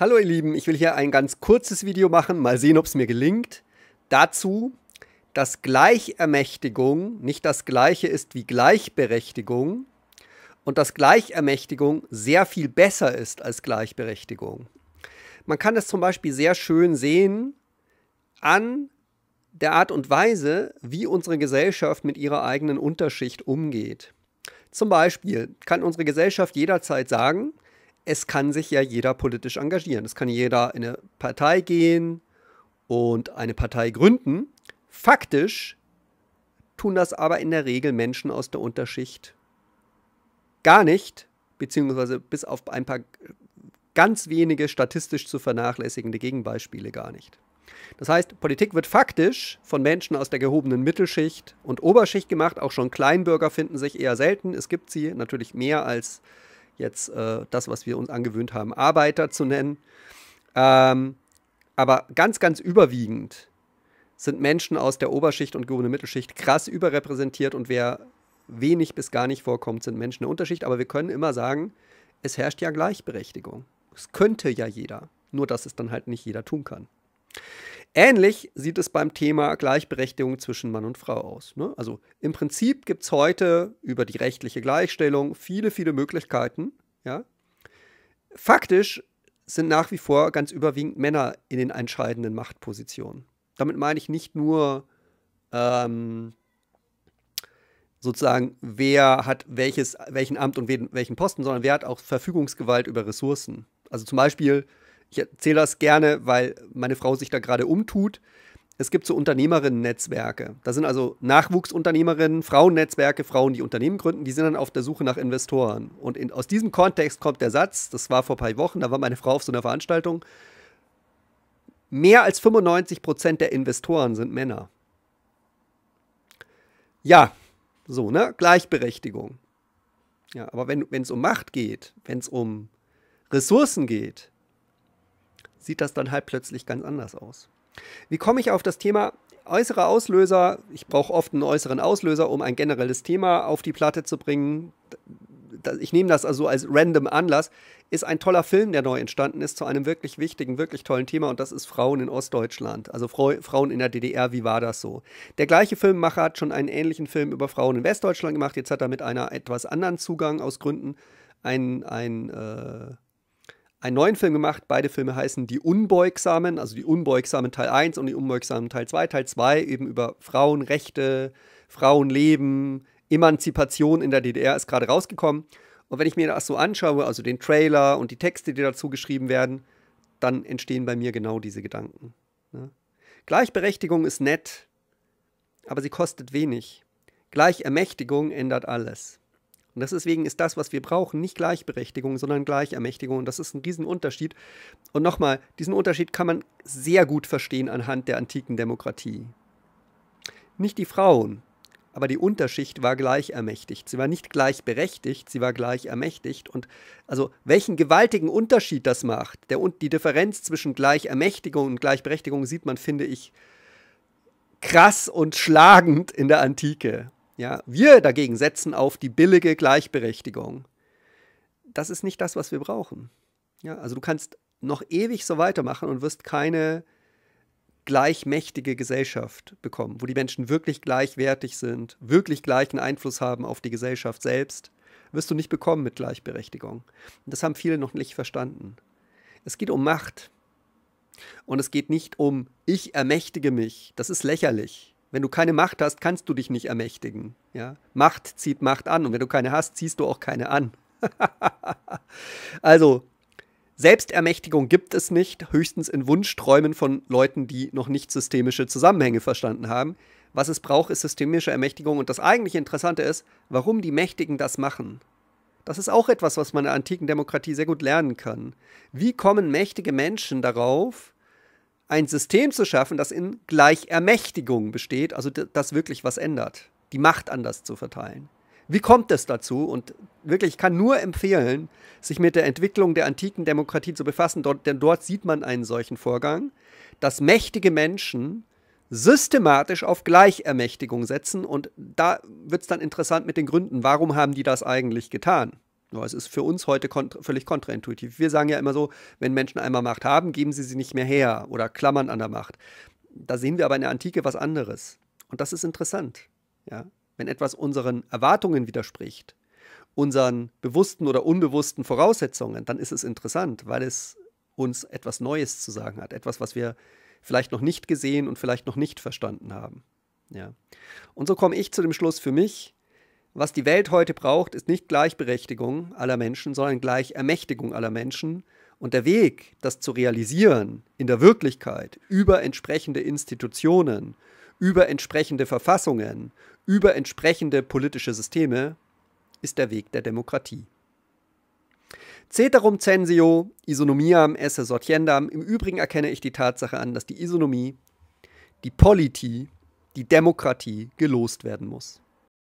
Hallo ihr Lieben, ich will hier ein ganz kurzes Video machen, mal sehen, ob es mir gelingt. Dazu, dass Gleichermächtigung nicht das gleiche ist wie Gleichberechtigung und dass Gleichermächtigung sehr viel besser ist als Gleichberechtigung. Man kann das zum Beispiel sehr schön sehen an der Art und Weise, wie unsere Gesellschaft mit ihrer eigenen Unterschicht umgeht. Zum Beispiel kann unsere Gesellschaft jederzeit sagen, es kann sich ja jeder politisch engagieren. Es kann jeder in eine Partei gehen und eine Partei gründen. Faktisch tun das aber in der Regel Menschen aus der Unterschicht gar nicht, beziehungsweise bis auf ein paar ganz wenige statistisch zu vernachlässigende Gegenbeispiele gar nicht. Das heißt, Politik wird faktisch von Menschen aus der gehobenen Mittelschicht und Oberschicht gemacht. Auch schon Kleinbürger finden sich eher selten. Es gibt sie natürlich mehr als jetzt äh, das, was wir uns angewöhnt haben, Arbeiter zu nennen. Ähm, aber ganz, ganz überwiegend sind Menschen aus der Oberschicht und gehobene Mittelschicht krass überrepräsentiert und wer wenig bis gar nicht vorkommt, sind Menschen der Unterschicht. Aber wir können immer sagen, es herrscht ja Gleichberechtigung. Es könnte ja jeder, nur dass es dann halt nicht jeder tun kann. Ähnlich sieht es beim Thema Gleichberechtigung zwischen Mann und Frau aus. Ne? Also im Prinzip gibt es heute über die rechtliche Gleichstellung viele, viele Möglichkeiten. Ja? Faktisch sind nach wie vor ganz überwiegend Männer in den entscheidenden Machtpositionen. Damit meine ich nicht nur ähm, sozusagen, wer hat welches, welchen Amt und welchen Posten, sondern wer hat auch Verfügungsgewalt über Ressourcen. Also zum Beispiel ich erzähle das gerne, weil meine Frau sich da gerade umtut. Es gibt so Unternehmerinnen-Netzwerke. Da sind also Nachwuchsunternehmerinnen, Frauennetzwerke, Frauen, die Unternehmen gründen, die sind dann auf der Suche nach Investoren. Und in, aus diesem Kontext kommt der Satz, das war vor ein paar Wochen, da war meine Frau auf so einer Veranstaltung, mehr als 95 Prozent der Investoren sind Männer. Ja, so, ne? Gleichberechtigung. Ja, aber wenn es um Macht geht, wenn es um Ressourcen geht, sieht das dann halt plötzlich ganz anders aus. Wie komme ich auf das Thema äußere Auslöser? Ich brauche oft einen äußeren Auslöser, um ein generelles Thema auf die Platte zu bringen. Ich nehme das also als random Anlass. Ist ein toller Film, der neu entstanden ist, zu einem wirklich wichtigen, wirklich tollen Thema und das ist Frauen in Ostdeutschland. Also Frauen in der DDR, wie war das so? Der gleiche Filmemacher hat schon einen ähnlichen Film über Frauen in Westdeutschland gemacht. Jetzt hat er mit einer etwas anderen Zugang aus Gründen ein. einen äh einen neuen Film gemacht. Beide Filme heißen Die Unbeugsamen, also die Unbeugsamen Teil 1 und die Unbeugsamen Teil 2. Teil 2 eben über Frauenrechte, Frauenleben, Emanzipation in der DDR ist gerade rausgekommen. Und wenn ich mir das so anschaue, also den Trailer und die Texte, die dazu geschrieben werden, dann entstehen bei mir genau diese Gedanken. Ne? Gleichberechtigung ist nett, aber sie kostet wenig. Gleichermächtigung ändert alles. Und deswegen ist das, was wir brauchen, nicht Gleichberechtigung, sondern Gleichermächtigung. Und das ist ein Riesenunterschied. Und nochmal, diesen Unterschied kann man sehr gut verstehen anhand der antiken Demokratie. Nicht die Frauen, aber die Unterschicht war gleichermächtigt. Sie war nicht gleichberechtigt, sie war gleichermächtigt. Und also welchen gewaltigen Unterschied das macht, der, und die Differenz zwischen Gleichermächtigung und Gleichberechtigung sieht man, finde ich, krass und schlagend in der Antike. Ja, wir dagegen setzen auf die billige Gleichberechtigung. Das ist nicht das, was wir brauchen. Ja, also du kannst noch ewig so weitermachen und wirst keine gleichmächtige Gesellschaft bekommen, wo die Menschen wirklich gleichwertig sind, wirklich gleichen Einfluss haben auf die Gesellschaft selbst, wirst du nicht bekommen mit Gleichberechtigung. Und das haben viele noch nicht verstanden. Es geht um Macht. Und es geht nicht um, ich ermächtige mich. Das ist lächerlich. Wenn du keine Macht hast, kannst du dich nicht ermächtigen. Ja? Macht zieht Macht an und wenn du keine hast, ziehst du auch keine an. also, Selbstermächtigung gibt es nicht, höchstens in Wunschträumen von Leuten, die noch nicht systemische Zusammenhänge verstanden haben. Was es braucht, ist systemische Ermächtigung und das eigentlich Interessante ist, warum die Mächtigen das machen. Das ist auch etwas, was man in der antiken Demokratie sehr gut lernen kann. Wie kommen mächtige Menschen darauf, ein System zu schaffen, das in Gleichermächtigung besteht, also das wirklich was ändert, die Macht anders zu verteilen. Wie kommt es dazu? Und wirklich, ich kann nur empfehlen, sich mit der Entwicklung der antiken Demokratie zu befassen, dort, denn dort sieht man einen solchen Vorgang, dass mächtige Menschen systematisch auf Gleichermächtigung setzen. Und da wird es dann interessant mit den Gründen. Warum haben die das eigentlich getan? Ja, es ist für uns heute kontra völlig kontraintuitiv. Wir sagen ja immer so, wenn Menschen einmal Macht haben, geben sie sie nicht mehr her oder klammern an der Macht. Da sehen wir aber in der Antike was anderes. Und das ist interessant. Ja? Wenn etwas unseren Erwartungen widerspricht, unseren bewussten oder unbewussten Voraussetzungen, dann ist es interessant, weil es uns etwas Neues zu sagen hat. Etwas, was wir vielleicht noch nicht gesehen und vielleicht noch nicht verstanden haben. Ja. Und so komme ich zu dem Schluss für mich, was die Welt heute braucht, ist nicht Gleichberechtigung aller Menschen, sondern Gleichermächtigung aller Menschen. Und der Weg, das zu realisieren in der Wirklichkeit über entsprechende Institutionen, über entsprechende Verfassungen, über entsprechende politische Systeme, ist der Weg der Demokratie. Ceterum censio, isonomiam esse sortiendam. Im Übrigen erkenne ich die Tatsache an, dass die Isonomie, die Politie, die Demokratie gelost werden muss.